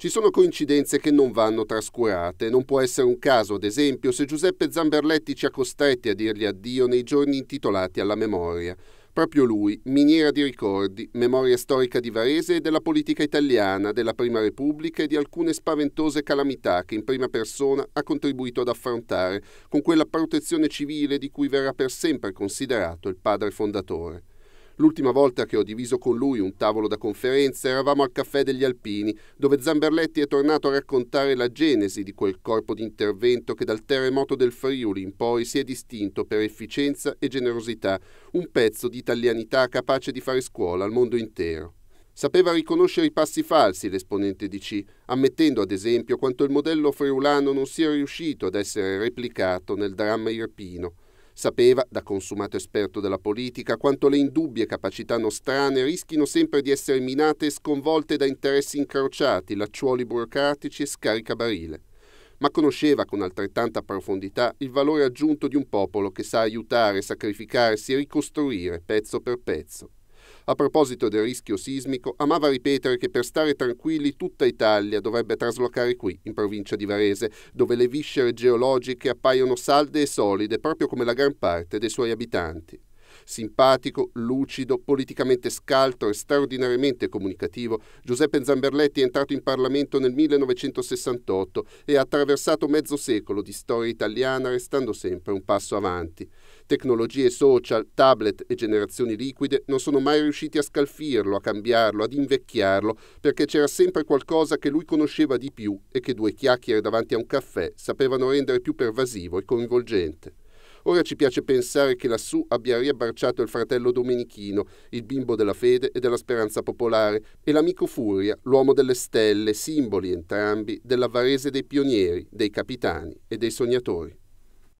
Ci sono coincidenze che non vanno trascurate. Non può essere un caso, ad esempio, se Giuseppe Zamberletti ci ha costretti a dirgli addio nei giorni intitolati alla memoria. Proprio lui, miniera di ricordi, memoria storica di Varese e della politica italiana, della Prima Repubblica e di alcune spaventose calamità che in prima persona ha contribuito ad affrontare, con quella protezione civile di cui verrà per sempre considerato il padre fondatore. L'ultima volta che ho diviso con lui un tavolo da conferenza eravamo al Caffè degli Alpini, dove Zamberletti è tornato a raccontare la genesi di quel corpo di intervento che dal terremoto del Friuli in poi si è distinto per efficienza e generosità, un pezzo di italianità capace di fare scuola al mondo intero. Sapeva riconoscere i passi falsi l'esponente di C, ammettendo ad esempio quanto il modello friulano non sia riuscito ad essere replicato nel dramma irpino. Sapeva, da consumato esperto della politica, quanto le indubbie capacità nostrane rischino sempre di essere minate e sconvolte da interessi incrociati, lacciuoli burocratici e scaricabarile. Ma conosceva con altrettanta profondità il valore aggiunto di un popolo che sa aiutare, sacrificarsi e ricostruire pezzo per pezzo. A proposito del rischio sismico, amava ripetere che per stare tranquilli tutta Italia dovrebbe traslocare qui, in provincia di Varese, dove le viscere geologiche appaiono salde e solide proprio come la gran parte dei suoi abitanti. Simpatico, lucido, politicamente scaltro e straordinariamente comunicativo, Giuseppe Zamberletti è entrato in Parlamento nel 1968 e ha attraversato mezzo secolo di storia italiana restando sempre un passo avanti. Tecnologie social, tablet e generazioni liquide non sono mai riusciti a scalfirlo, a cambiarlo, ad invecchiarlo, perché c'era sempre qualcosa che lui conosceva di più e che due chiacchiere davanti a un caffè sapevano rendere più pervasivo e coinvolgente. Ora ci piace pensare che lassù abbia riabbracciato il fratello Domenichino, il bimbo della fede e della speranza popolare, e l'amico Furia, l'uomo delle stelle, simboli entrambi dell'avarese dei pionieri, dei capitani e dei sognatori.